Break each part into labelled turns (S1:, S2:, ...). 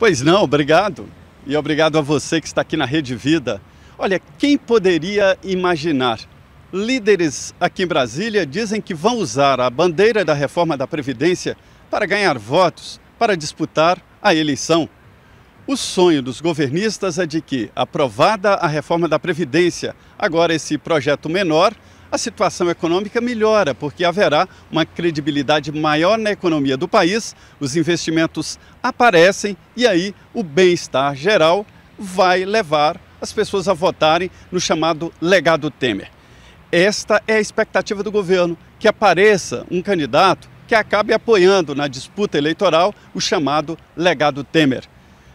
S1: Pois não, obrigado. E obrigado a você que está aqui na Rede Vida. Olha, quem poderia imaginar? Líderes aqui em Brasília dizem que vão usar a bandeira da reforma da Previdência para ganhar votos, para disputar a eleição. O sonho dos governistas é de que, aprovada a reforma da Previdência, agora esse projeto menor a situação econômica melhora, porque haverá uma credibilidade maior na economia do país, os investimentos aparecem e aí o bem-estar geral vai levar as pessoas a votarem no chamado legado Temer. Esta é a expectativa do governo, que apareça um candidato que acabe apoiando na disputa eleitoral o chamado legado Temer.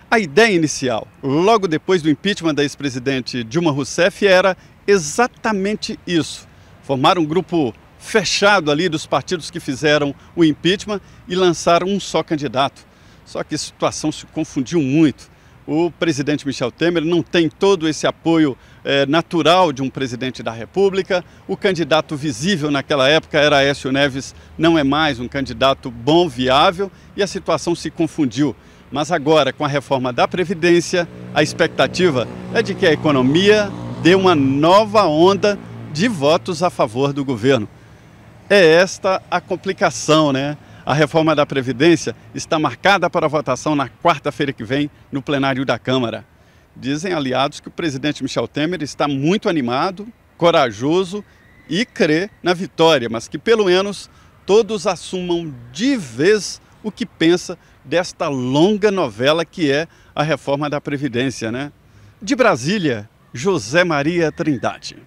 S1: A ideia inicial, logo depois do impeachment da ex-presidente Dilma Rousseff, era exatamente isso: formaram um grupo fechado ali dos partidos que fizeram o impeachment e lançaram um só candidato. Só que a situação se confundiu muito. O presidente Michel Temer não tem todo esse apoio é, natural de um presidente da República. O candidato visível naquela época era Écio Neves, não é mais um candidato bom, viável, e a situação se confundiu. Mas agora, com a reforma da Previdência, a expectativa é de que a economia dê uma nova onda de votos a favor do governo. É esta a complicação, né? A reforma da Previdência está marcada para votação na quarta-feira que vem no plenário da Câmara. Dizem aliados que o presidente Michel Temer está muito animado, corajoso e crê na vitória, mas que pelo menos todos assumam de vez o que pensa desta longa novela que é a reforma da Previdência, né? De Brasília, José Maria Trindade.